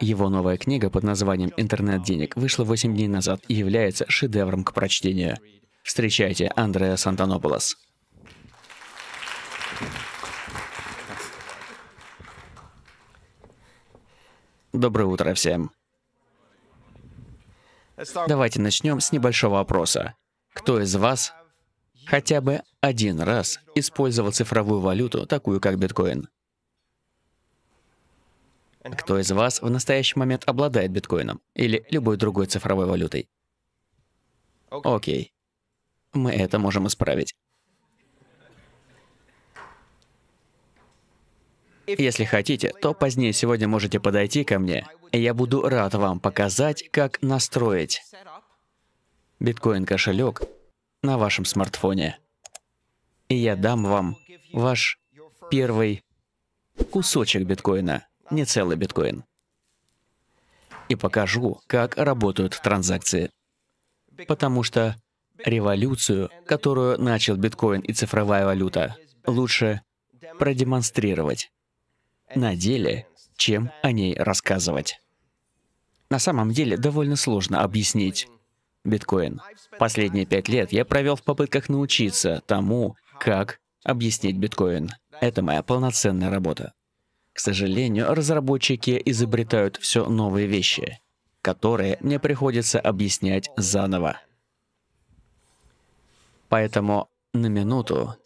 Его новая книга под названием «Интернет денег» вышла 8 дней назад и является шедевром к прочтению. Встречайте Андрея Сантанополос. Доброе утро всем. Давайте начнем с небольшого опроса. Кто из вас хотя бы один раз использовал цифровую валюту, такую как биткоин? Кто из вас в настоящий момент обладает биткоином или любой другой цифровой валютой? Окей. Мы это можем исправить. Если хотите, то позднее сегодня можете подойти ко мне, и я буду рад вам показать, как настроить биткоин-кошелек на вашем смартфоне. И я дам вам ваш первый кусочек биткоина не целый биткоин. И покажу, как работают транзакции. Потому что революцию, которую начал биткоин и цифровая валюта, лучше продемонстрировать на деле, чем о ней рассказывать. На самом деле довольно сложно объяснить биткоин. Последние пять лет я провел в попытках научиться тому, как объяснить биткоин. Это моя полноценная работа. К сожалению, разработчики изобретают все новые вещи, которые мне приходится объяснять заново. Поэтому на минуту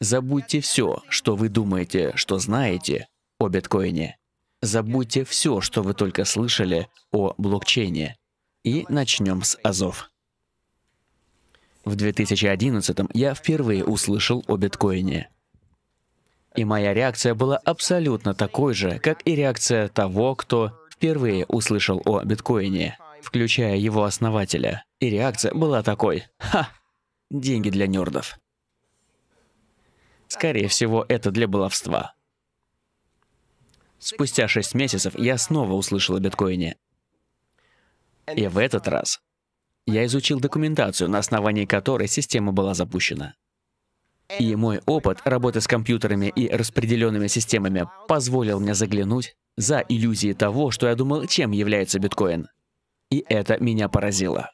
забудьте все, что вы думаете, что знаете о биткоине. Забудьте все, что вы только слышали о блокчейне. И начнем с азов. В 2011 я впервые услышал о биткоине – и моя реакция была абсолютно такой же, как и реакция того, кто впервые услышал о биткоине, включая его основателя. И реакция была такой «Ха! Деньги для нердов». Скорее всего, это для баловства. Спустя 6 месяцев я снова услышал о биткоине. И в этот раз я изучил документацию, на основании которой система была запущена. И мой опыт работы с компьютерами и распределенными системами позволил мне заглянуть за иллюзии того, что я думал, чем является биткоин. И это меня поразило.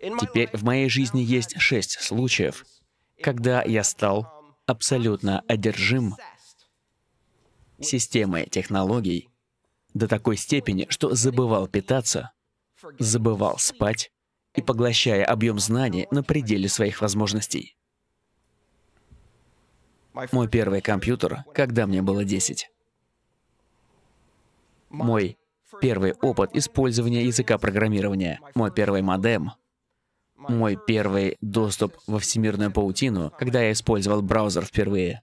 Теперь в моей жизни есть шесть случаев, когда я стал абсолютно одержим системой технологий до такой степени, что забывал питаться, забывал спать и поглощая объем знаний на пределе своих возможностей. Мой первый компьютер, когда мне было 10. Мой первый опыт использования языка программирования. Мой первый модем. Мой первый доступ во всемирную паутину, когда я использовал браузер впервые.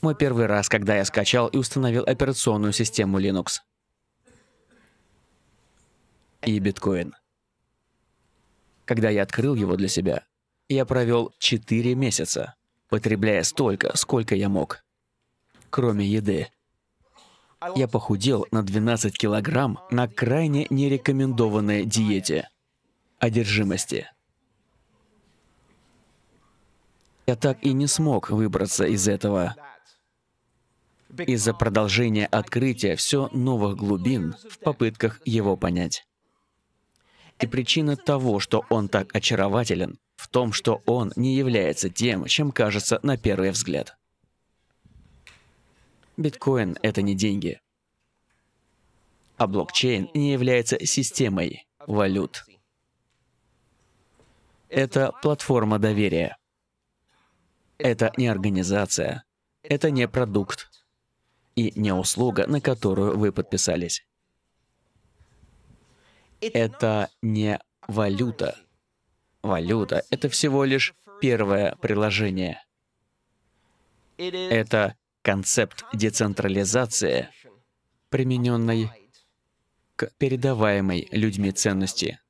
Мой первый раз, когда я скачал и установил операционную систему Linux. И биткоин. Когда я открыл его для себя, я провел 4 месяца потребляя столько, сколько я мог. Кроме еды. Я похудел на 12 килограмм на крайне нерекомендованной диете одержимости. Я так и не смог выбраться из этого. Из-за продолжения открытия все новых глубин в попытках его понять. И причина того, что он так очарователен, в том, что он не является тем, чем кажется на первый взгляд. Биткоин — это не деньги. А блокчейн не является системой валют. Это платформа доверия. Это не организация. Это не продукт. И не услуга, на которую вы подписались. Это не валюта валюта — это всего лишь первое приложение. Это концепт децентрализации, примененной к передаваемой людьми ценности.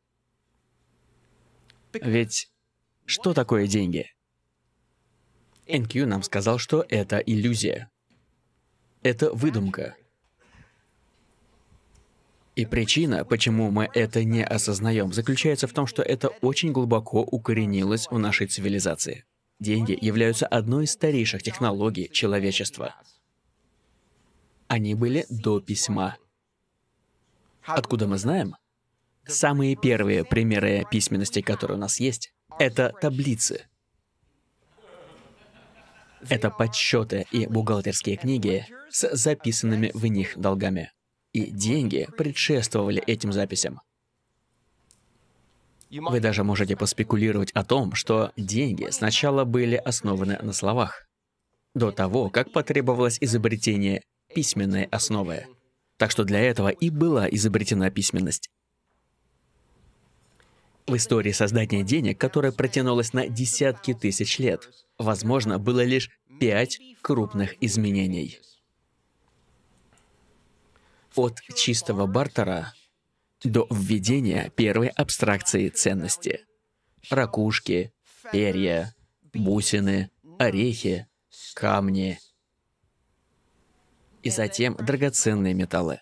Ведь что такое деньги? NQ нам сказал, что это иллюзия. Это выдумка. И причина, почему мы это не осознаем, заключается в том, что это очень глубоко укоренилось в нашей цивилизации. Деньги являются одной из старейших технологий человечества. Они были до письма. Откуда мы знаем? Самые первые примеры письменности, которые у нас есть, это таблицы. Это подсчеты и бухгалтерские книги с записанными в них долгами и деньги предшествовали этим записям. Вы даже можете поспекулировать о том, что деньги сначала были основаны на словах, до того, как потребовалось изобретение письменной основы. Так что для этого и была изобретена письменность. В истории создания денег, которая протянулась на десятки тысяч лет, возможно, было лишь пять крупных изменений от чистого бартера до введения первой абстракции ценности. Ракушки, перья, бусины, орехи, камни и затем драгоценные металлы.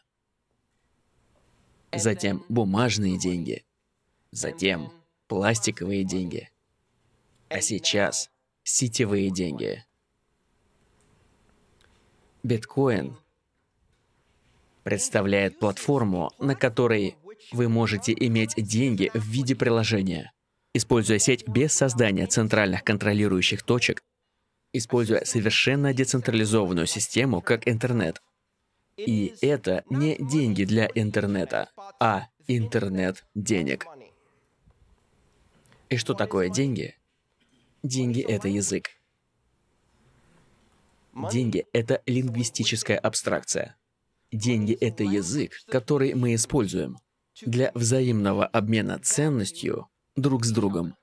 Затем бумажные деньги. Затем пластиковые деньги. А сейчас сетевые деньги. Биткоин представляет платформу, на которой вы можете иметь деньги в виде приложения, используя сеть без создания центральных контролирующих точек, используя совершенно децентрализованную систему, как интернет. И это не деньги для интернета, а интернет денег. И что такое деньги? Деньги — это язык. Деньги — это лингвистическая абстракция. Деньги — это язык, который мы используем для взаимного обмена ценностью друг с другом.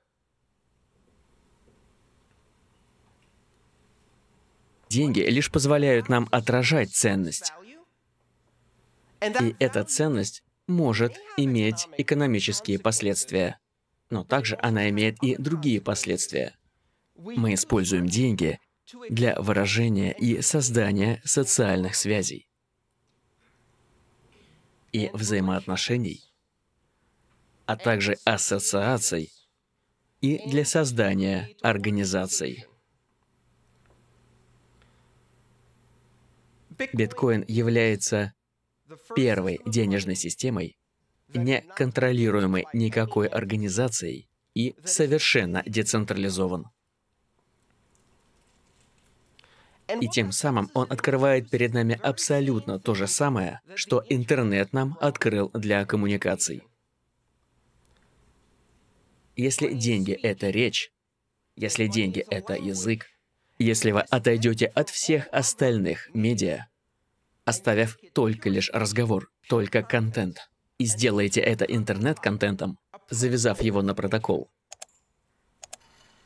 Деньги лишь позволяют нам отражать ценность. И эта ценность может иметь экономические последствия. Но также она имеет и другие последствия. Мы используем деньги для выражения и создания социальных связей и взаимоотношений, а также ассоциаций и для создания организаций. Биткоин является первой денежной системой, не контролируемой никакой организацией и совершенно децентрализован. И тем самым он открывает перед нами абсолютно то же самое, что интернет нам открыл для коммуникаций. Если деньги — это речь, если деньги — это язык, если вы отойдете от всех остальных медиа, оставив только лишь разговор, только контент, и сделаете это интернет-контентом, завязав его на протокол.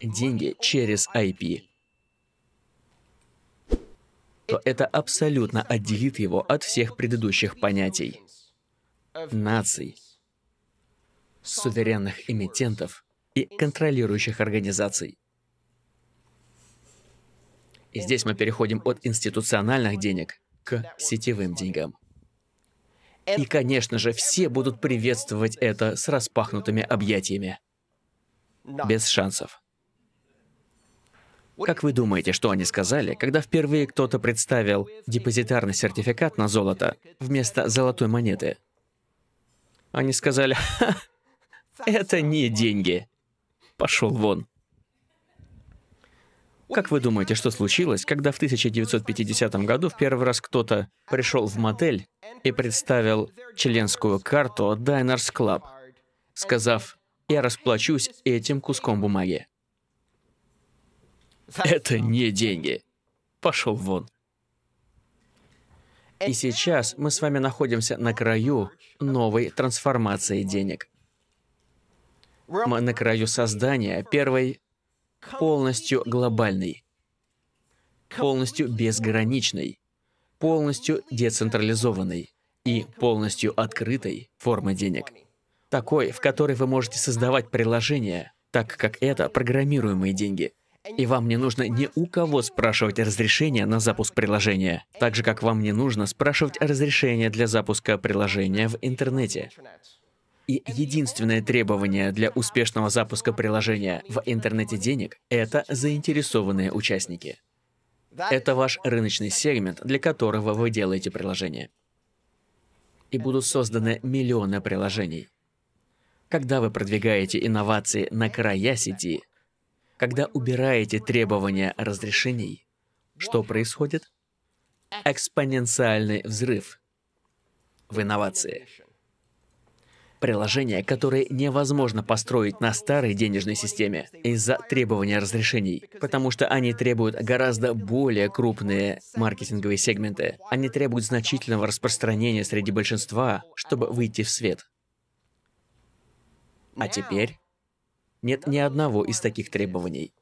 Деньги через IP что это абсолютно отделит его от всех предыдущих понятий. Наций, суверенных эмитентов и контролирующих организаций. И здесь мы переходим от институциональных денег к сетевым деньгам. И, конечно же, все будут приветствовать это с распахнутыми объятиями. Без шансов. Как вы думаете, что они сказали, когда впервые кто-то представил депозитарный сертификат на золото вместо золотой монеты? Они сказали, Ха, это не деньги. Пошел вон. Как вы думаете, что случилось, когда в 1950 году в первый раз кто-то пришел в мотель и представил членскую карту Diners Club, сказав «Я расплачусь этим куском бумаги». Это не деньги. Пошел вон. И э. сейчас мы с вами находимся на краю новой трансформации денег. Мы на краю создания первой полностью глобальной, полностью безграничной, полностью децентрализованной и полностью открытой формы денег. Такой, в которой вы можете создавать приложения, так как это программируемые деньги – и вам не нужно ни у кого спрашивать разрешение на запуск приложения, так же как вам не нужно спрашивать разрешение для запуска приложения в интернете. И единственное требование для успешного запуска приложения в интернете денег — это заинтересованные участники. Это ваш рыночный сегмент, для которого вы делаете приложение. И будут созданы миллионы приложений. Когда вы продвигаете инновации на края сети, когда убираете требования разрешений, что происходит? Экспоненциальный взрыв в инновации. Приложения, которые невозможно построить на старой денежной системе из-за требования разрешений, потому что они требуют гораздо более крупные маркетинговые сегменты. Они требуют значительного распространения среди большинства, чтобы выйти в свет. А теперь нет ни одного из таких требований.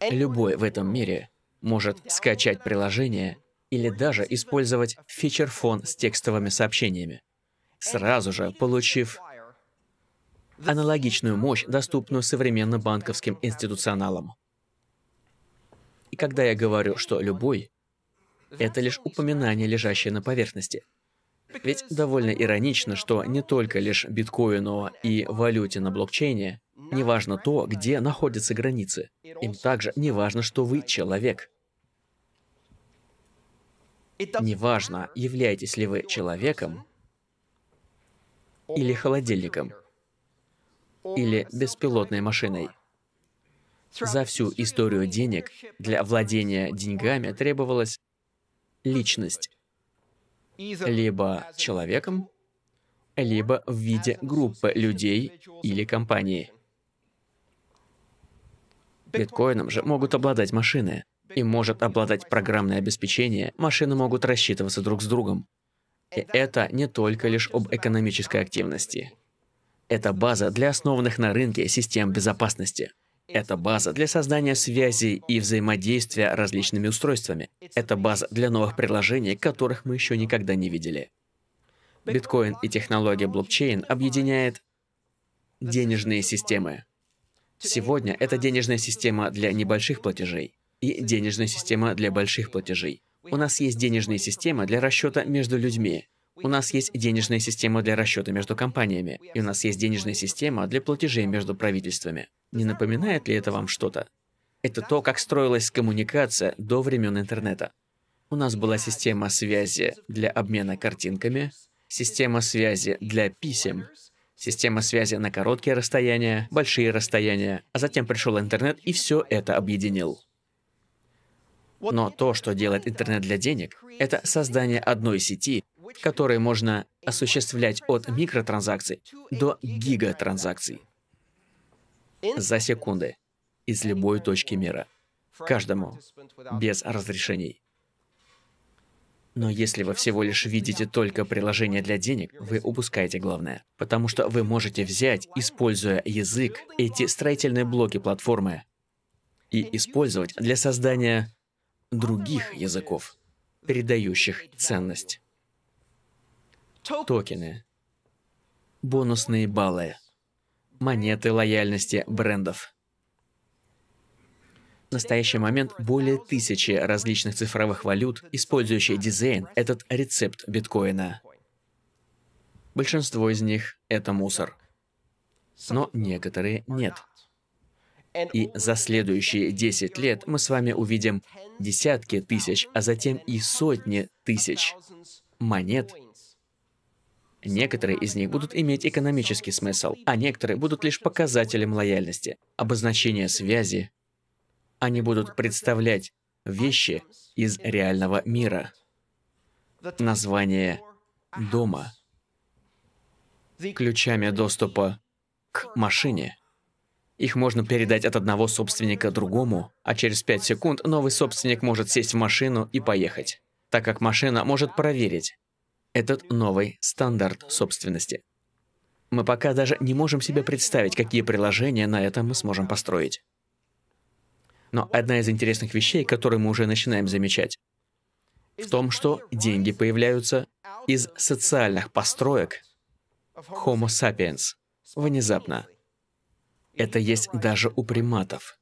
Любой в этом мире может скачать приложение или даже использовать фичерфон с текстовыми сообщениями, сразу же получив аналогичную мощь, доступную современно банковским институционалам. И когда я говорю, что любой, это лишь упоминание, лежащее на поверхности — ведь довольно иронично, что не только лишь биткоину и валюте на блокчейне не важно то, где находятся границы. Им также не важно, что вы человек. Неважно, являетесь ли вы человеком или холодильником, или беспилотной машиной. За всю историю денег для владения деньгами требовалась личность, либо человеком, либо в виде группы людей или компании. Биткоином же могут обладать машины. И может обладать программное обеспечение, машины могут рассчитываться друг с другом. И это не только лишь об экономической активности. Это база для основанных на рынке систем безопасности. Это база для создания связи и взаимодействия различными устройствами. Это база для новых приложений, которых мы еще никогда не видели. Биткоин и технология блокчейн объединяет денежные системы. Сегодня это денежная система для небольших платежей и денежная система для больших платежей. У нас есть денежные системы для расчета между людьми, у нас есть денежная система для расчета между компаниями, и у нас есть денежная система для платежей между правительствами. Не напоминает ли это вам что-то? Это то, как строилась коммуникация до времен интернета. У нас была система связи для обмена картинками, система связи для писем, система связи на короткие расстояния, большие расстояния, а затем пришел интернет и все это объединил. Но то, что делает интернет для денег, это создание одной сети, которые можно осуществлять от микротранзакций до гигатранзакций за секунды из любой точки мира, каждому без разрешений. Но если вы всего лишь видите только приложение для денег, вы упускаете главное. Потому что вы можете взять, используя язык, эти строительные блоки платформы и использовать для создания других языков, передающих ценность токены, бонусные баллы, монеты лояльности брендов. В настоящий момент более тысячи различных цифровых валют, использующие дизайн, этот рецепт биткоина. Большинство из них — это мусор. Но некоторые — нет. И за следующие 10 лет мы с вами увидим десятки тысяч, а затем и сотни тысяч монет, Некоторые из них будут иметь экономический смысл, а некоторые будут лишь показателем лояльности, обозначение связи. Они будут представлять вещи из реального мира. Название дома. Ключами доступа к машине. Их можно передать от одного собственника другому, а через 5 секунд новый собственник может сесть в машину и поехать, так как машина может проверить, этот новый стандарт собственности. Мы пока даже не можем себе представить, какие приложения на этом мы сможем построить. Но одна из интересных вещей, которые мы уже начинаем замечать, в том, что деньги появляются из социальных построек Homo sapiens внезапно. Это есть даже у приматов.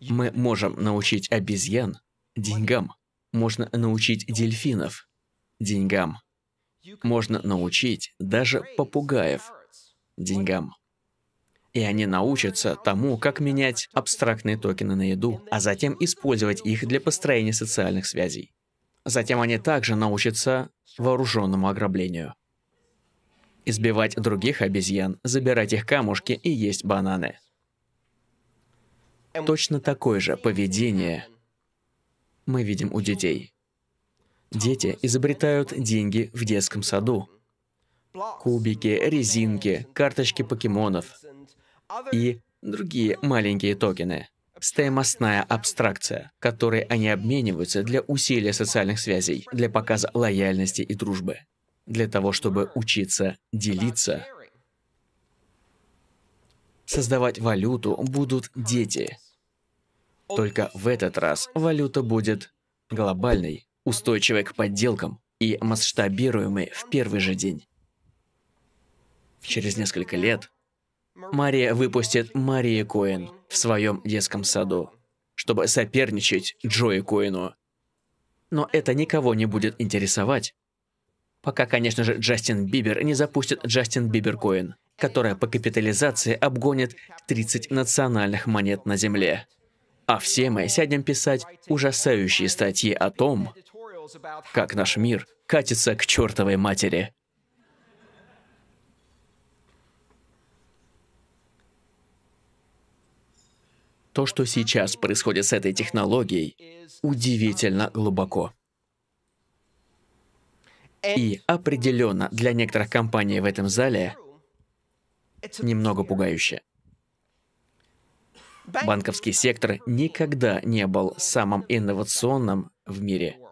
Мы можем научить обезьян деньгам. Можно научить дельфинов деньгам. Можно научить даже попугаев деньгам. И они научатся тому, как менять абстрактные токены на еду, а затем использовать их для построения социальных связей. Затем они также научатся вооруженному ограблению. Избивать других обезьян, забирать их камушки и есть бананы. Точно такое же поведение мы видим у детей. Дети изобретают деньги в детском саду. Кубики, резинки, карточки покемонов и другие маленькие токены. Стоимостная абстракция, которой они обмениваются для усилия социальных связей, для показа лояльности и дружбы, для того, чтобы учиться делиться. Создавать валюту будут дети. Только в этот раз валюта будет глобальной, устойчивые к подделкам и масштабируемые в первый же день. Через несколько лет Мария выпустит Марии Коэн в своем детском саду, чтобы соперничать Джои Коэну. Но это никого не будет интересовать, пока, конечно же, Джастин Бибер не запустит Джастин Бибер Коин, которая по капитализации обгонит 30 национальных монет на Земле. А все мы сядем писать ужасающие статьи о том, как наш мир катится к чертовой матери. То, что сейчас происходит с этой технологией, удивительно глубоко. И определенно для некоторых компаний в этом зале немного пугающе. Банковский сектор никогда не был самым инновационным в мире –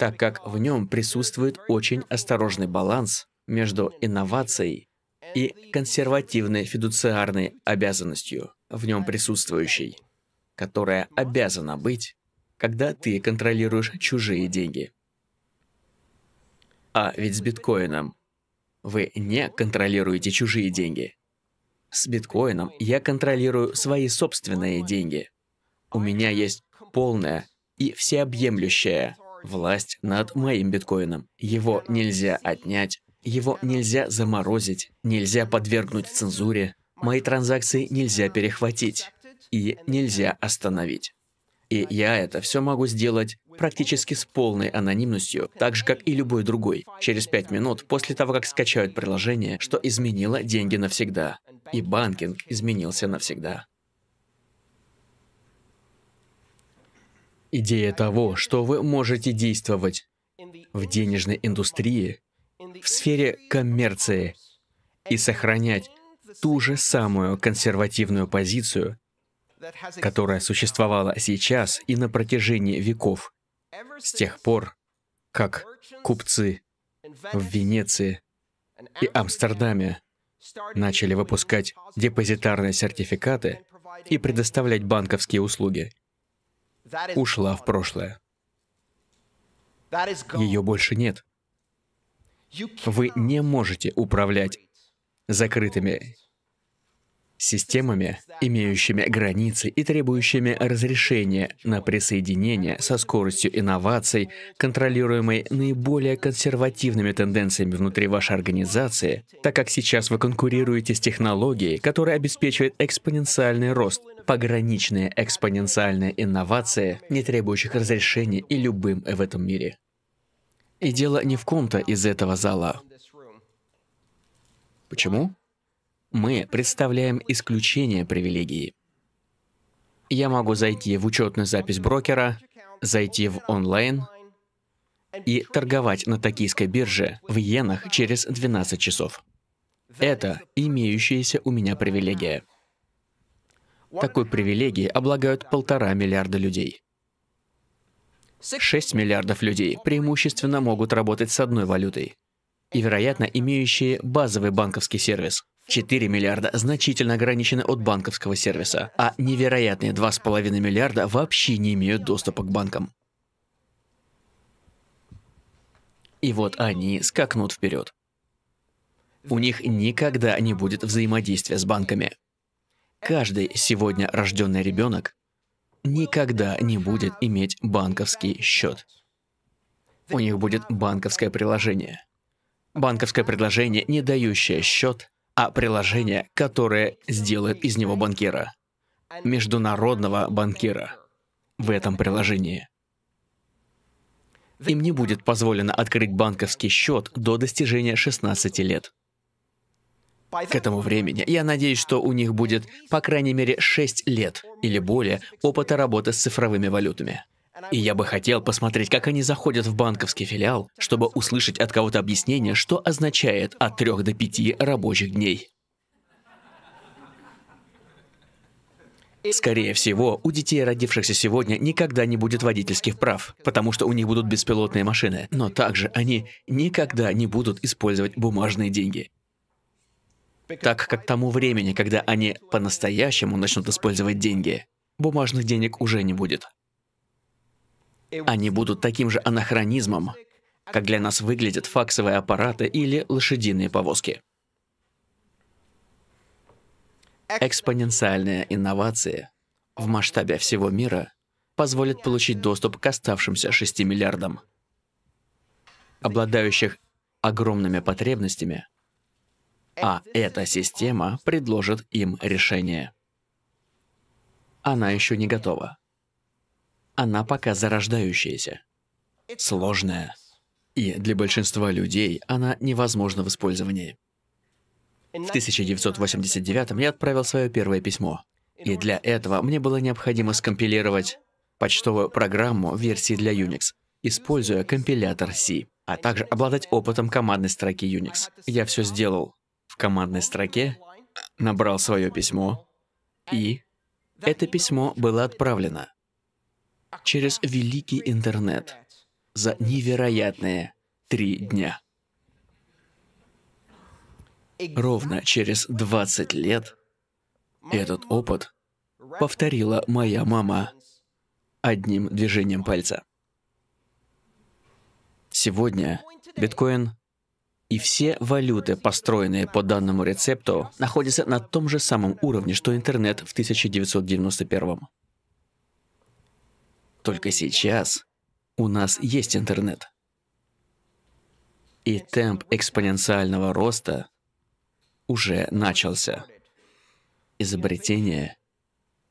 так как в нем присутствует очень осторожный баланс между инновацией и консервативной фидуциарной обязанностью, в нем присутствующей, которая обязана быть, когда ты контролируешь чужие деньги. А ведь с биткоином вы не контролируете чужие деньги. С биткоином я контролирую свои собственные деньги. У меня есть полная и всеобъемлющая власть над моим биткоином. Его нельзя отнять, его нельзя заморозить, нельзя подвергнуть цензуре, мои транзакции нельзя перехватить и нельзя остановить. И я это все могу сделать практически с полной анонимностью, так же, как и любой другой, через пять минут после того, как скачают приложение, что изменило деньги навсегда. И банкинг изменился навсегда. Идея того, что вы можете действовать в денежной индустрии, в сфере коммерции и сохранять ту же самую консервативную позицию, которая существовала сейчас и на протяжении веков, с тех пор, как купцы в Венеции и Амстердаме начали выпускать депозитарные сертификаты и предоставлять банковские услуги ушла в прошлое. Ее больше нет. Вы не можете управлять закрытыми системами, имеющими границы и требующими разрешения на присоединение со скоростью инноваций, контролируемой наиболее консервативными тенденциями внутри вашей организации, так как сейчас вы конкурируете с технологией, которая обеспечивает экспоненциальный рост, пограничные экспоненциальные инновации, не требующих разрешения и любым в этом мире. И дело не в ком-то из этого зала. Почему? Мы представляем исключение привилегии. Я могу зайти в учетную запись брокера, зайти в онлайн и торговать на токийской бирже в иенах через 12 часов. Это имеющаяся у меня привилегия. Такой привилегии облагают полтора миллиарда людей. 6 миллиардов людей преимущественно могут работать с одной валютой и, вероятно, имеющие базовый банковский сервис. 4 миллиарда значительно ограничены от банковского сервиса, а невероятные 2,5 миллиарда вообще не имеют доступа к банкам. И вот они скакнут вперед. У них никогда не будет взаимодействия с банками. Каждый сегодня рожденный ребенок никогда не будет иметь банковский счет. У них будет банковское приложение. Банковское предложение не дающее счет, а приложение, которое сделает из него банкира. Международного банкира в этом приложении. Им не будет позволено открыть банковский счет до достижения 16 лет. К этому времени я надеюсь, что у них будет по крайней мере 6 лет или более опыта работы с цифровыми валютами. И я бы хотел посмотреть, как они заходят в банковский филиал, чтобы услышать от кого-то объяснение, что означает от 3 до 5 рабочих дней. Скорее всего, у детей, родившихся сегодня, никогда не будет водительских прав, потому что у них будут беспилотные машины, но также они никогда не будут использовать бумажные деньги. Так как к тому времени, когда они по-настоящему начнут использовать деньги, бумажных денег уже не будет. Они будут таким же анахронизмом, как для нас выглядят факсовые аппараты или лошадиные повозки. Экспоненциальная инновация в масштабе всего мира позволит получить доступ к оставшимся 6 миллиардам, обладающих огромными потребностями, а эта система предложит им решение. Она еще не готова она пока зарождающаяся, сложная, и для большинства людей она невозможна в использовании. В 1989 я отправил свое первое письмо, и для этого мне было необходимо скомпилировать почтовую программу версии для Unix, используя компилятор C, а также обладать опытом командной строки Unix. Я все сделал. В командной строке набрал свое письмо, и это письмо было отправлено через великий интернет за невероятные три дня. Ровно через 20 лет этот опыт повторила моя мама одним движением пальца. Сегодня биткоин и все валюты, построенные по данному рецепту, находятся на том же самом уровне, что интернет в 1991. Только сейчас у нас есть интернет. И темп экспоненциального роста уже начался. Изобретение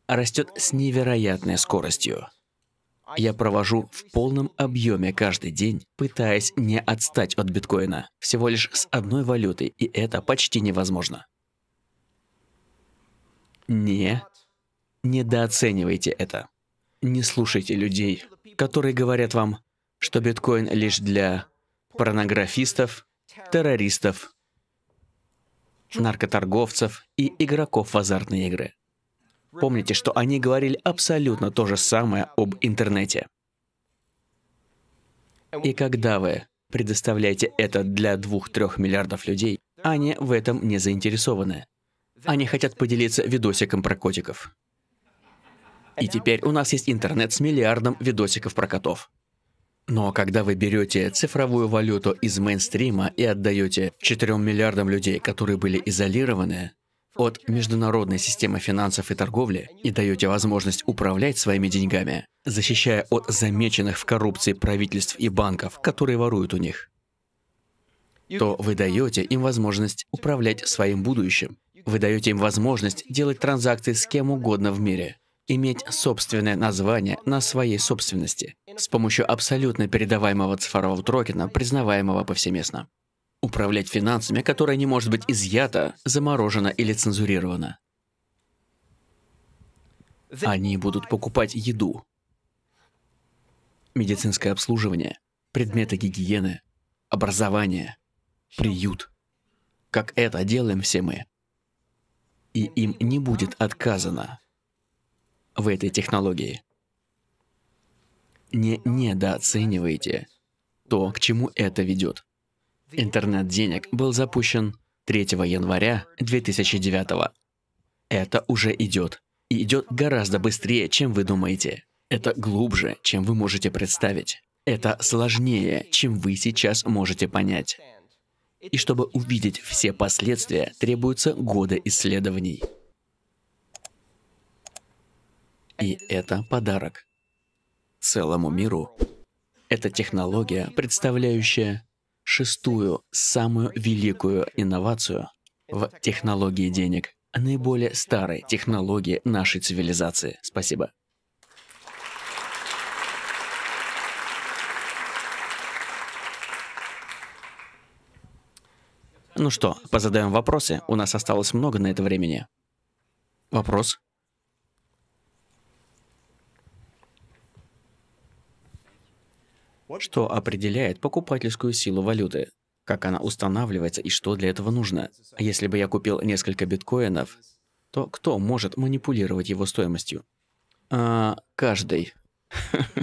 растет с невероятной скоростью. Я провожу в полном объеме каждый день, пытаясь не отстать от биткоина. Всего лишь с одной валютой, и это почти невозможно. Не недооценивайте это. Не слушайте людей, которые говорят вам, что биткоин лишь для порнографистов, террористов, наркоторговцев и игроков в азартные игры. Помните, что они говорили абсолютно то же самое об интернете. И когда вы предоставляете это для 2-3 миллиардов людей, они в этом не заинтересованы. Они хотят поделиться видосиком про котиков. И теперь у нас есть интернет с миллиардом видосиков про котов. Но когда вы берете цифровую валюту из мейнстрима и отдаете 4 миллиардам людей, которые были изолированы от международной системы финансов и торговли, и даете возможность управлять своими деньгами, защищая от замеченных в коррупции правительств и банков, которые воруют у них, то вы даете им возможность управлять своим будущим. Вы даете им возможность делать транзакции с кем угодно в мире – иметь собственное название на своей собственности с помощью абсолютно передаваемого цифрового трокена, признаваемого повсеместно. Управлять финансами, которое не может быть изъято, заморожено или цензурировано. Они будут покупать еду, медицинское обслуживание, предметы гигиены, образование, приют. Как это делаем все мы. И им не будет отказано в этой технологии. Не недооценивайте то, к чему это ведет. Интернет денег был запущен 3 января 2009 Это уже идет. И идет гораздо быстрее, чем вы думаете. Это глубже, чем вы можете представить. Это сложнее, чем вы сейчас можете понять. И чтобы увидеть все последствия, требуются годы исследований. И это подарок целому миру. Это технология, представляющая шестую, самую великую инновацию в технологии денег, наиболее старой технологии нашей цивилизации. Спасибо. Ну что, позадаем вопросы. У нас осталось много на это времени. Вопрос? Что определяет покупательскую силу валюты? Как она устанавливается и что для этого нужно? А если бы я купил несколько биткоинов, то кто может манипулировать его стоимостью? А, каждый.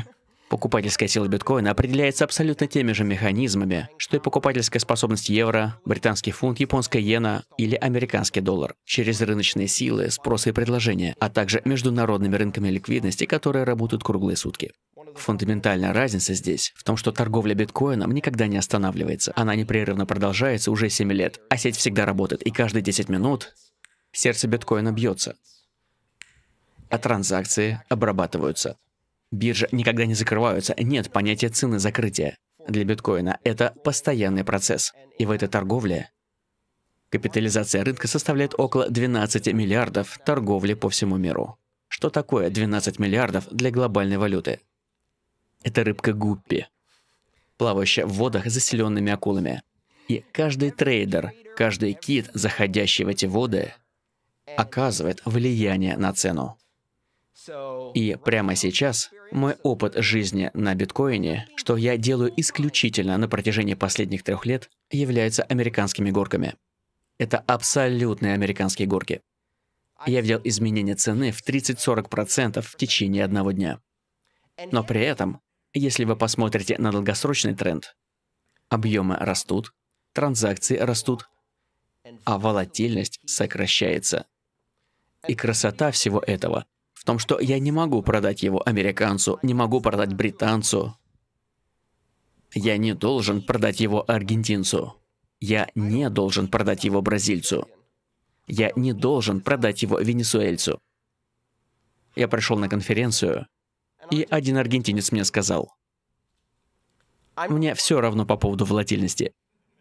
Покупательская сила биткоина определяется абсолютно теми же механизмами, что и покупательская способность евро, британский фунт, японская иена или американский доллар, через рыночные силы, спроса и предложения, а также международными рынками ликвидности, которые работают круглые сутки. Фундаментальная разница здесь в том, что торговля биткоином никогда не останавливается. Она непрерывно продолжается уже 7 лет, а сеть всегда работает, и каждые 10 минут сердце биткоина бьется. А транзакции обрабатываются. Биржи никогда не закрываются, нет понятия цены закрытия. Для биткоина это постоянный процесс. И в этой торговле капитализация рынка составляет около 12 миллиардов торговли по всему миру. Что такое 12 миллиардов для глобальной валюты? Это рыбка гуппи, плавающая в водах заселенными акулами. И каждый трейдер, каждый кит, заходящий в эти воды, оказывает влияние на цену. И прямо сейчас мой опыт жизни на биткоине, что я делаю исключительно на протяжении последних трех лет, является американскими горками. Это абсолютные американские горки. Я видел изменение цены в 30-40% в течение одного дня. Но при этом если вы посмотрите на долгосрочный тренд, объемы растут, транзакции растут, а волатильность сокращается. И красота всего этого в том, что я не могу продать его американцу, не могу продать британцу. Я не должен продать его аргентинцу. Я не должен продать его бразильцу. Я не должен продать его венесуэльцу. Я пришел на конференцию, и один аргентинец мне сказал, «Мне все равно по поводу волатильности.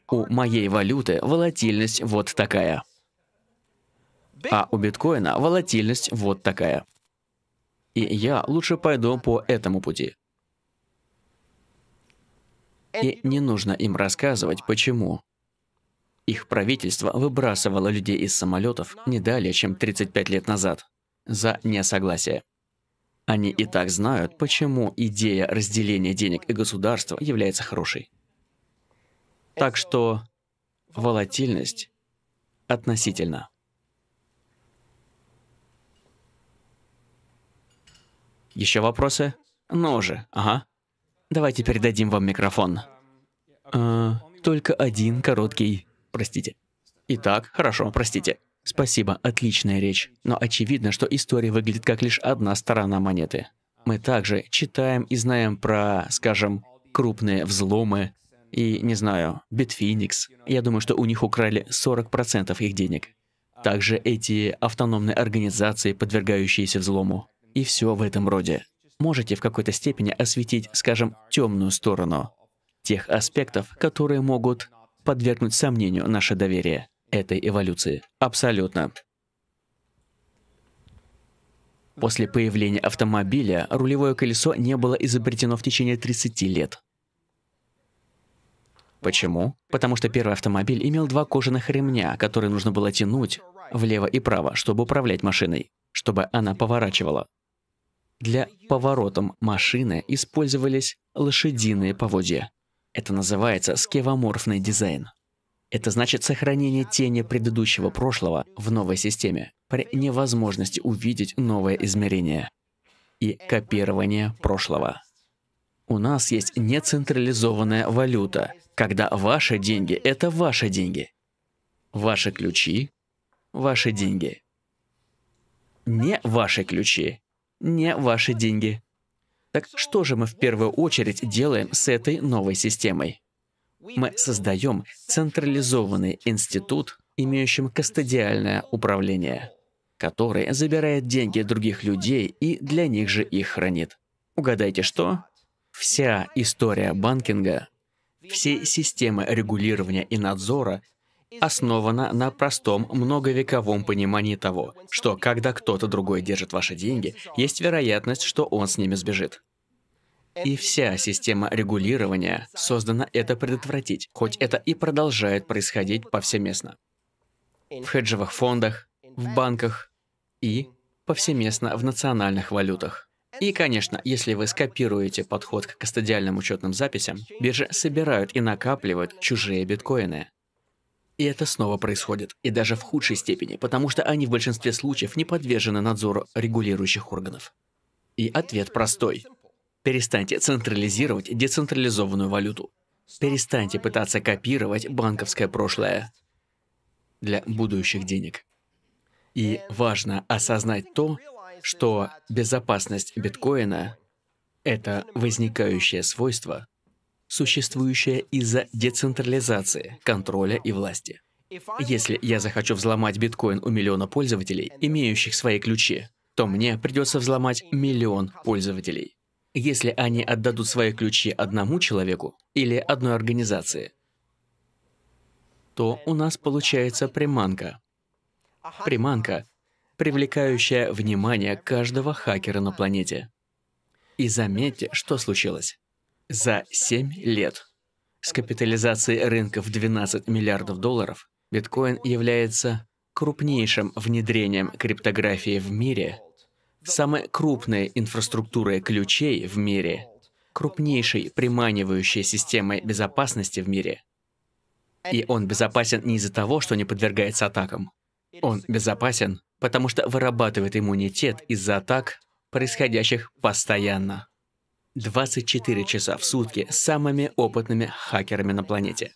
У моей валюты волатильность вот такая. А у биткоина волатильность вот такая. И я лучше пойду по этому пути». И не нужно им рассказывать, почему. Их правительство выбрасывало людей из самолетов не далее, чем 35 лет назад за несогласие. Они и так знают, почему идея разделения денег и государства является хорошей. Так что волатильность относительно. Еще вопросы? Ну же, ага. Давайте передадим вам микрофон. А, только один короткий. Простите. Итак, хорошо, простите. Спасибо, отличная речь. Но очевидно, что история выглядит как лишь одна сторона монеты. Мы также читаем и знаем про, скажем, крупные взломы и, не знаю, Bitfinex. Я думаю, что у них украли 40% их денег. Также эти автономные организации, подвергающиеся взлому. И все в этом роде. Можете в какой-то степени осветить, скажем, темную сторону тех аспектов, которые могут подвергнуть сомнению наше доверие этой эволюции. Абсолютно. После появления автомобиля рулевое колесо не было изобретено в течение 30 лет. Почему? Потому что первый автомобиль имел два кожаных ремня, которые нужно было тянуть влево и право, чтобы управлять машиной, чтобы она поворачивала. Для поворотом машины использовались лошадиные поводья. Это называется скевоморфный дизайн. Это значит сохранение тени предыдущего прошлого в новой системе при невозможности увидеть новое измерение и копирование прошлого. У нас есть нецентрализованная валюта, когда ваши деньги – это ваши деньги. Ваши ключи – ваши деньги. Не ваши ключи, не ваши деньги. Так что же мы в первую очередь делаем с этой новой системой? мы создаем централизованный институт, имеющим кастодиальное управление, который забирает деньги других людей и для них же их хранит. Угадайте что? Вся история банкинга, все системы регулирования и надзора основана на простом многовековом понимании того, что когда кто-то другой держит ваши деньги, есть вероятность, что он с ними сбежит. И вся система регулирования создана это предотвратить, хоть это и продолжает происходить повсеместно. В хеджевых фондах, в банках и повсеместно в национальных валютах. И, конечно, если вы скопируете подход к кастодиальным учетным записям, биржи собирают и накапливают чужие биткоины. И это снова происходит, и даже в худшей степени, потому что они в большинстве случаев не подвержены надзору регулирующих органов. И ответ простой. Перестаньте централизировать децентрализованную валюту. Перестаньте пытаться копировать банковское прошлое для будущих денег. И важно осознать то, что безопасность биткоина — это возникающее свойство, существующее из-за децентрализации, контроля и власти. Если я захочу взломать биткоин у миллиона пользователей, имеющих свои ключи, то мне придется взломать миллион пользователей если они отдадут свои ключи одному человеку или одной организации, то у нас получается приманка. Приманка, привлекающая внимание каждого хакера на планете. И заметьте, что случилось. За 7 лет с капитализацией рынка в 12 миллиардов долларов биткоин является крупнейшим внедрением криптографии в мире самая крупная инфраструктура ключей в мире, крупнейшей приманивающей системой безопасности в мире. И он безопасен не из-за того, что не подвергается атакам. Он безопасен, потому что вырабатывает иммунитет из-за атак, происходящих постоянно. 24 часа в сутки с самыми опытными хакерами на планете.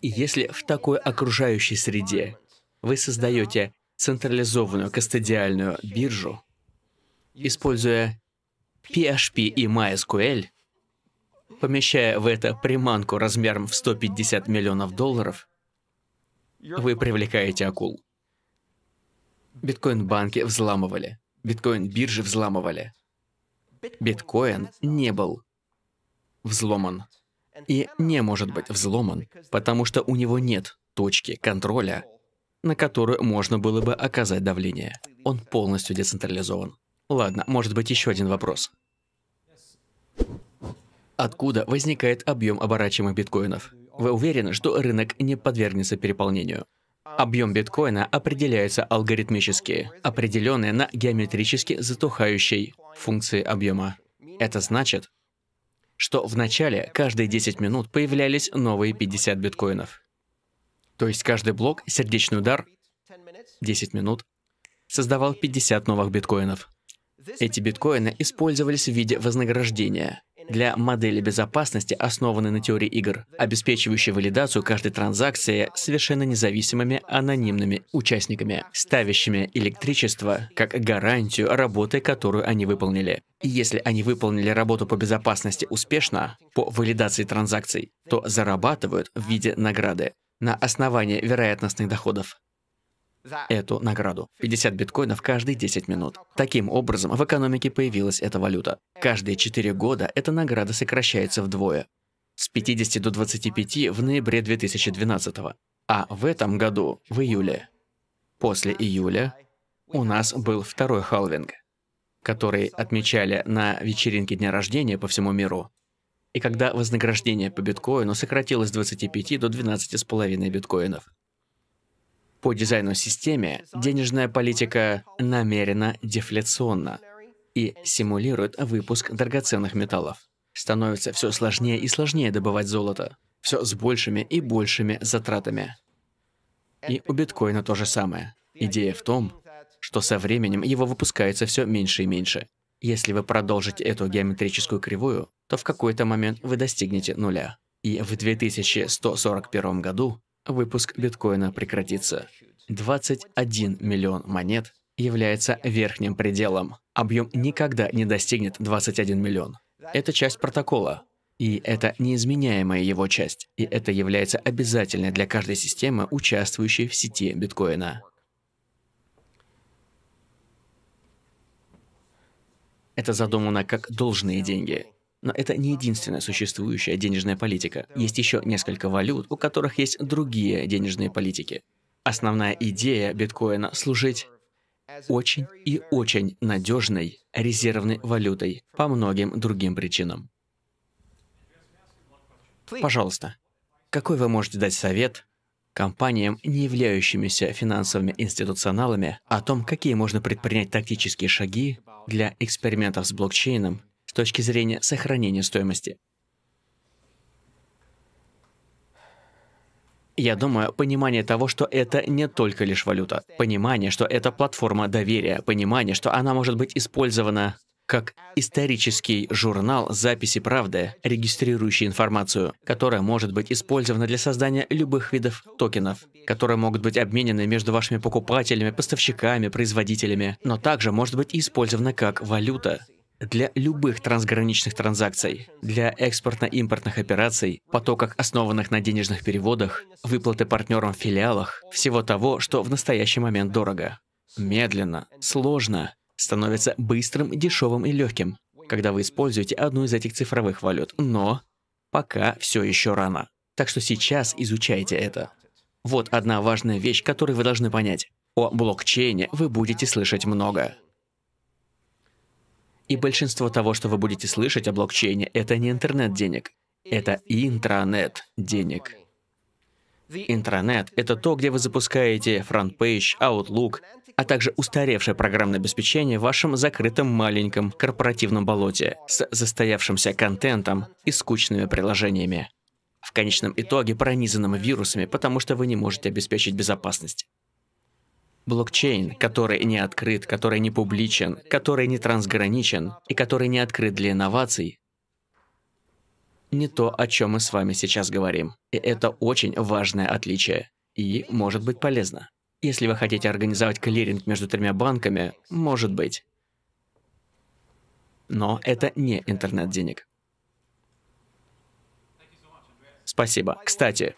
И если в такой окружающей среде вы создаете централизованную кастодиальную биржу, используя PHP и MySQL, помещая в это приманку размером в 150 миллионов долларов, вы привлекаете акул. Биткоин-банки взламывали, биткоин-биржи взламывали. Биткоин не был взломан и не может быть взломан, потому что у него нет точки контроля на которую можно было бы оказать давление. Он полностью децентрализован. Ладно, может быть еще один вопрос. Откуда возникает объем оборачиваемых биткоинов? Вы уверены, что рынок не подвергнется переполнению? Объем биткоина определяется алгоритмически, определенный на геометрически затухающей функции объема. Это значит, что в начале каждые 10 минут появлялись новые 50 биткоинов. То есть каждый блок «Сердечный удар» 10 минут создавал 50 новых биткоинов. Эти биткоины использовались в виде вознаграждения для модели безопасности, основанной на теории игр, обеспечивающей валидацию каждой транзакции совершенно независимыми анонимными участниками, ставящими электричество как гарантию работы, которую они выполнили. И если они выполнили работу по безопасности успешно, по валидации транзакций, то зарабатывают в виде награды на основании вероятностных доходов эту награду. 50 биткоинов каждые 10 минут. Таким образом, в экономике появилась эта валюта. Каждые 4 года эта награда сокращается вдвое. С 50 до 25 в ноябре 2012, а в этом году в июле. После июля у нас был второй халвинг, который отмечали на вечеринке дня рождения по всему миру и когда вознаграждение по биткоину сократилось с 25 до 12,5 биткоинов. По дизайну системе денежная политика намеренно дефляционна и симулирует выпуск драгоценных металлов. Становится все сложнее и сложнее добывать золото, все с большими и большими затратами. И у биткоина то же самое. Идея в том, что со временем его выпускается все меньше и меньше. Если вы продолжите эту геометрическую кривую, то в какой-то момент вы достигнете нуля. И в 2141 году выпуск биткоина прекратится. 21 миллион монет является верхним пределом. Объем никогда не достигнет 21 миллион. Это часть протокола. И это неизменяемая его часть. И это является обязательной для каждой системы, участвующей в сети биткоина. Это задумано как должные деньги. Но это не единственная существующая денежная политика. Есть еще несколько валют, у которых есть другие денежные политики. Основная идея биткоина — служить очень и очень надежной резервной валютой по многим другим причинам. Пожалуйста, какой вы можете дать совет компаниям, не являющимися финансовыми институционалами, о том, какие можно предпринять тактические шаги для экспериментов с блокчейном с точки зрения сохранения стоимости. Я думаю, понимание того, что это не только лишь валюта. Понимание, что это платформа доверия. Понимание, что она может быть использована как исторический журнал «Записи правды», регистрирующий информацию, которая может быть использована для создания любых видов токенов, которые могут быть обменены между вашими покупателями, поставщиками, производителями, но также может быть использована как валюта для любых трансграничных транзакций, для экспортно-импортных операций, потоков основанных на денежных переводах, выплаты партнерам в филиалах, всего того, что в настоящий момент дорого. Медленно, сложно, становится быстрым, дешевым и легким, когда вы используете одну из этих цифровых валют, но пока все еще рано. Так что сейчас изучайте это. Вот одна важная вещь, которую вы должны понять. О блокчейне вы будете слышать много. И большинство того, что вы будете слышать о блокчейне, это не интернет денег, это интранет денег. Интранет — это то, где вы запускаете фронтпейдж, аутлук а также устаревшее программное обеспечение в вашем закрытом маленьком корпоративном болоте с застоявшимся контентом и скучными приложениями. В конечном итоге пронизанным вирусами, потому что вы не можете обеспечить безопасность. Блокчейн, который не открыт, который не публичен, который не трансграничен и который не открыт для инноваций, не то, о чем мы с вами сейчас говорим. И это очень важное отличие и может быть полезно. Если вы хотите организовать клиринг между тремя банками, может быть. Но это не интернет денег. Спасибо. Кстати,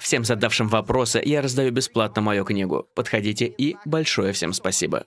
всем задавшим вопросы я раздаю бесплатно мою книгу. Подходите и большое всем спасибо.